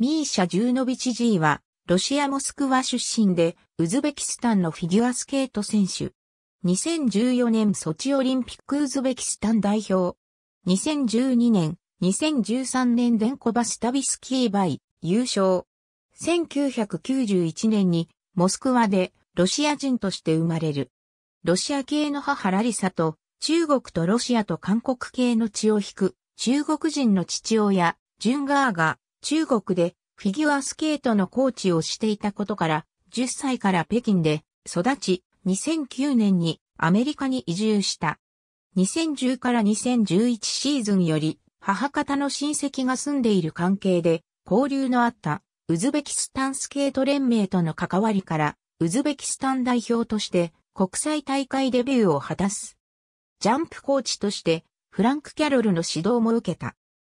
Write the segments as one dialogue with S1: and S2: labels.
S1: ミーシャ・ジューノビチ・ジーは、ロシア・モスクワ出身で、ウズベキスタンのフィギュアスケート選手。2014年ソチオリンピックウズベキスタン代表。2012年、2013年デンコバスタビスキーバイ、優勝。1991年に、モスクワで、ロシア人として生まれる。ロシア系の母ラリサと、中国とロシアと韓国系の血を引く、中国人の父親、ジュンガーが、中国でフィギュアスケートのコーチをしていたことから、10歳から北京で育ち、2009年にアメリカに移住した。2010から2011シーズンより、母方の親戚が住んでいる関係で、交流のあったウズベキスタンスケート連盟との関わりから、ウズベキスタン代表として国際大会デビューを果たす。ジャンプコーチとしてフランク・キャロルの指導も受けた。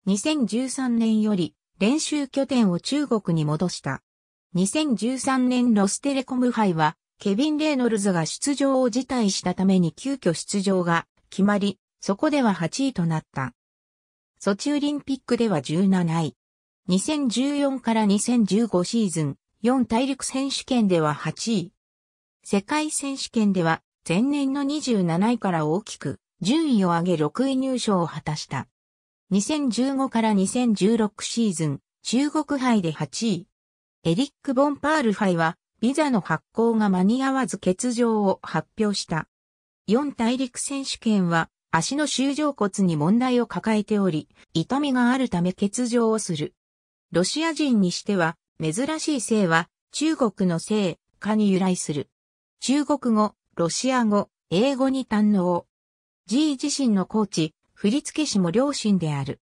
S1: 2013年より練習拠点を中国に戻した。2013年ロステレコム杯は、ケビン・レイノルズが出場を辞退したために急遽出場が決まり、そこでは8位となった。ソチオリンピックでは17位。2014から2015シーズン、4大陸選手権では8位。世界選手権では、前年の27位から大きく、順位を上げ6位入賞を果たした。2015から2016シーズン、中国杯で8位。エリック・ボンパール杯は、ビザの発行が間に合わず欠場を発表した。4大陸選手権は、足の修正骨に問題を抱えており、痛みがあるため欠場をする。ロシア人にしては、珍しい性は、中国の性、かに由来する。中国語、ロシア語、英語に堪能。G 自身のコーチ、振付師も両親である。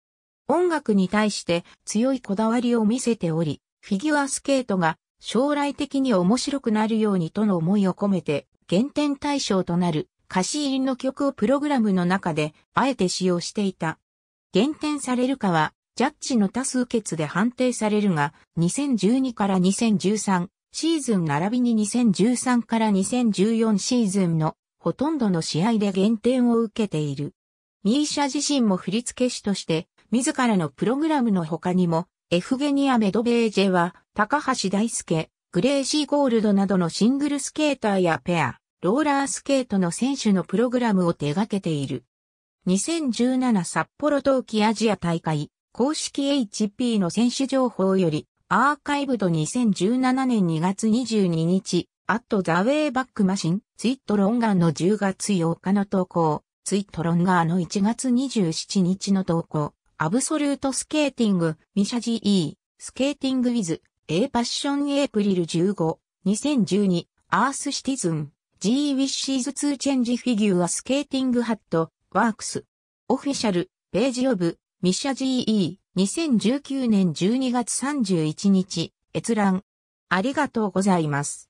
S1: 音楽に対して強いこだわりを見せており、フィギュアスケートが将来的に面白くなるようにとの思いを込めて、減点対象となる歌詞入りの曲をプログラムの中であえて使用していた。減点されるかは、ジャッジの多数決で判定されるが、2012から2013シーズン並びに2013から2014シーズンのほとんどの試合で減点を受けている。ミーシャ自身も振付師として、自らのプログラムの他にも、エフゲニア・メドベージェは、高橋大輔、グレーシー・ゴールドなどのシングルスケーターやペア、ローラースケートの選手のプログラムを手掛けている。2017札幌冬季アジア大会、公式 HP の選手情報より、アーカイブド2017年2月22日、アットザウェイバックマシン、ツイットロンガンの10月8日の投稿。ツイットロンガーの1月27日の投稿、アブソルートスケーティング、ミシャ GE、スケーティングウィズ、A パッションエイプリル15、2012、アースシティズン、G ウィッシーズ2チェンジフィギュアスケーティングハット、ワークス、オフィシャル、ページオブ、ミシャ GE、2019年12月31日、閲覧。ありがとうございます。